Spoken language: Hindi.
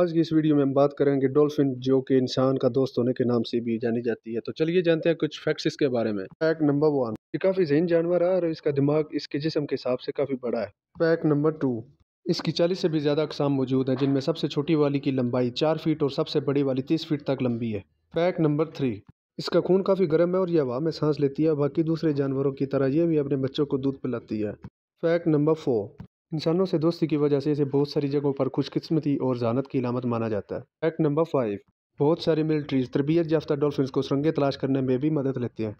आज की इस वीडियो में हम बात करेंगे डॉल्फिन जो कि इंसान का दोस्त होने के नाम से भी जानी जाती है तो चलिए जानते हैं कुछ फैक्ट्स इसके बारे में फैक्ट नंबर वन ये काफ़ी जहन जानवर है और इसका दिमाग इसके जिसम के हिसाब से काफ़ी बड़ा है फैक्ट नंबर टू इसकी चालीस से भी ज़्यादा अकसाम मौजूद है जिनमें सबसे छोटी वाली की लंबाई चार फीट और सबसे बड़ी वाली तीस फीट तक लंबी है फैक नंबर थ्री इसका खून काफ़ी गर्म है और यह हवा में सांस लेती है बाकी दूसरे जानवरों की तरह यह भी अपने बच्चों को दूध पिलाती है फैक्ट नंबर फोर इंसानों से दोस्ती की वजह से इसे बहुत सारी जगहों पर खुशकस्मती और जानत की इलामत माना जाता है फैक्ट नंबर फाइव बहुत सारी मिलिट्रीज तरबियत याफ्ता डॉल्फिन को सुरंगे तलाश करने में भी मदद लेते हैं